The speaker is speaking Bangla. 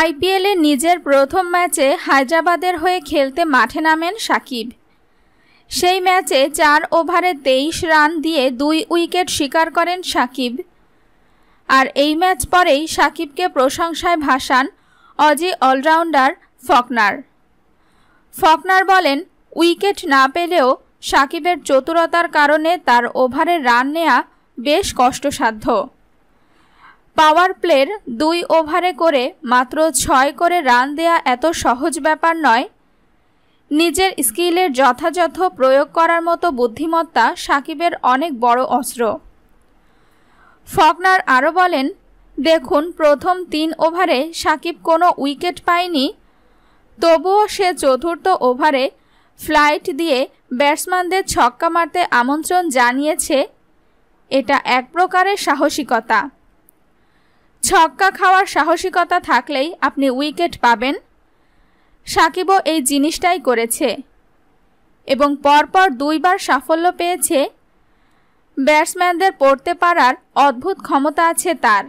আইপিএলে নিজের প্রথম ম্যাচে হায়দ্রাবাদের হয়ে খেলতে মাঠে নামেন সাকিব সেই ম্যাচে চার ওভারে তেইশ রান দিয়ে দুই উইকেট শিকার করেন সাকিব আর এই ম্যাচ পরেই সাকিবকে প্রশংসায় ভাসান অজি অলরাউন্ডার ফকনার ফকনার বলেন উইকেট না পেলেও সাকিবের চতুরতার কারণে তার ওভারে রান নেয়া বেশ কষ্টসাধ্য পাওয়ার প্লের দুই ওভারে করে মাত্র ছয় করে রান দেয়া এত সহজ ব্যাপার নয় নিজের স্কিলের যথাযথ প্রয়োগ করার মতো বুদ্ধিমত্তা সাকিবের অনেক বড় অস্ত্র ফকনার আরও বলেন দেখুন প্রথম তিন ওভারে সাকিব কোনো উইকেট পায়নি তবুও সে চতুর্থ ওভারে ফ্লাইট দিয়ে ব্যাটসম্যানদের ছক্কা মারতে আমন্ত্রণ জানিয়েছে এটা এক প্রকারের সাহসিকতা ছক্কা খাওয়ার সাহসিকতা থাকলেই আপনি উইকেট পাবেন সাকিবও এই জিনিসটাই করেছে এবং পরপর দুইবার সাফল্য পেয়েছে ব্যাটসম্যানদের পড়তে পারার অদ্ভুত ক্ষমতা আছে তার